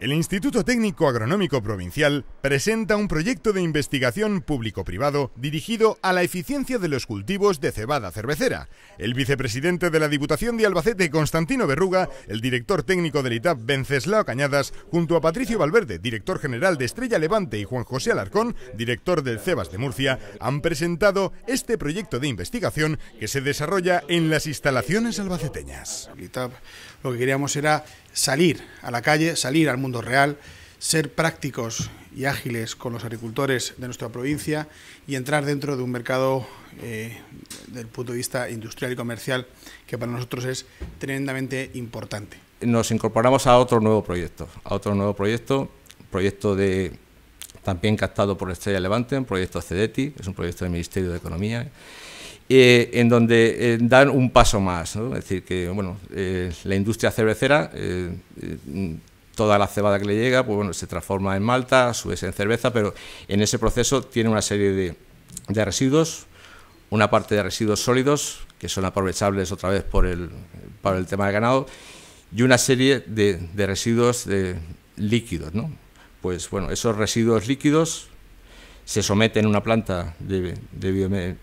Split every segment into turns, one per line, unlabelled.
El Instituto Técnico Agronómico Provincial presenta un proyecto de investigación público-privado dirigido a la eficiencia de los cultivos de cebada cervecera. El vicepresidente de la Diputación de Albacete, Constantino Berruga, el director técnico del ITAP, Venceslao Cañadas, junto a Patricio Valverde, director general de Estrella Levante, y Juan José Alarcón, director del Cebas de Murcia, han presentado este proyecto de investigación que se desarrolla en las instalaciones albaceteñas. lo que queríamos era salir a la calle, salir al
mundo real, ser prácticos y ágiles con los agricultores de nuestra provincia y entrar dentro de un mercado eh, del punto de vista industrial y comercial que para nosotros es tremendamente importante.
Nos incorporamos a otro nuevo proyecto, a otro nuevo proyecto, proyecto de también captado por Estrella Levante, un proyecto CEDETI, es un proyecto del Ministerio de Economía, eh, en donde eh, dan un paso más, es decir, que bueno, eh, la industria cervecera eh, toda la cebada que le llega, pues se transforma en malta, a su vez en cerveza, pero en ese proceso tiene una serie de, residuos, una parte de residuos sólidos, que son aprovechables otra vez por el, para el tema del ganado, y una serie de, residuos de líquidos, Pues bueno, esos residuos líquidos se someten a una planta de, de,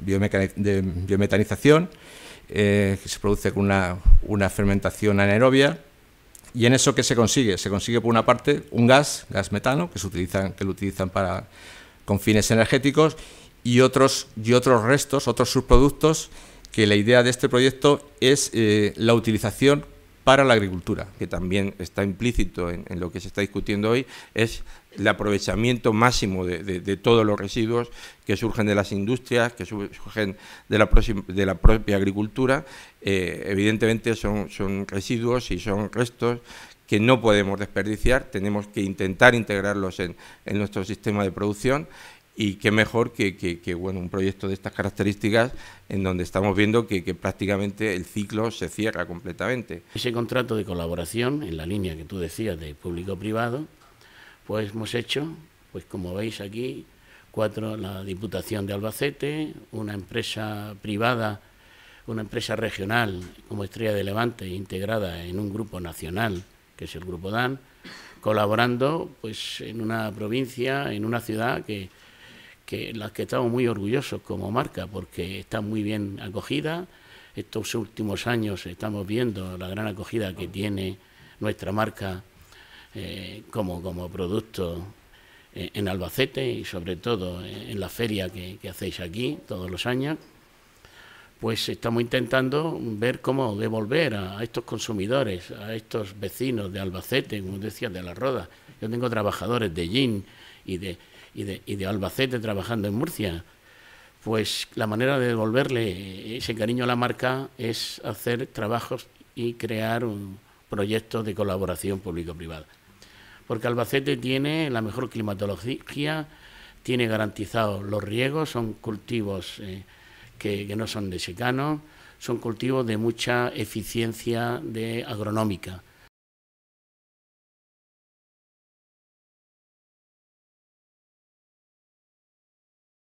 biometanización, eh, que se produce con una, una fermentación anaerobia, ¿Y en eso qué se consigue? Se consigue, por una parte, un gas, gas metano, que, se utilizan, que lo utilizan para, con fines energéticos, y otros, y otros restos, otros subproductos, que la idea de
este proyecto es eh, la utilización para la agricultura, que también está implícito en, lo que se está discutiendo hoy, es el aprovechamiento máximo de, todos los residuos que surgen de las industrias, que surgen de la, propia agricultura. Eh, evidentemente son, residuos y son restos que no podemos desperdiciar, tenemos que intentar integrarlos en nuestro sistema de producción y qué mejor que, bueno, un proyecto de estas características en donde estamos viendo que, que,
prácticamente el ciclo se cierra completamente. Ese contrato de colaboración, en la línea que tú decías de público-privado, pues hemos hecho, pues como veis aquí, cuatro, la Diputación de Albacete, una empresa privada, una empresa regional como Estrella de Levante, integrada en un grupo nacional, que es el Grupo DAN, colaborando pues en una provincia, en una ciudad que que las que estamos muy orgullosos como marca porque está muy bien acogida. Estos últimos años estamos viendo la gran acogida que tiene nuestra marca eh, como, como producto eh, en Albacete y sobre todo en la feria que, hacéis aquí todos los años. Pues estamos intentando ver cómo devolver a, a estos consumidores, a estos vecinos de Albacete, como decía, de la Roda. Yo tengo trabajadores de gin y de y de, Albacete trabajando en Murcia, pues la manera de devolverle ese cariño a la marca es hacer trabajos y crear un proyecto de colaboración público-privada. Porque Albacete tiene la mejor climatología, tiene garantizados los riegos, son cultivos eh, que, no son de secano, son cultivos de mucha eficiencia agronómica.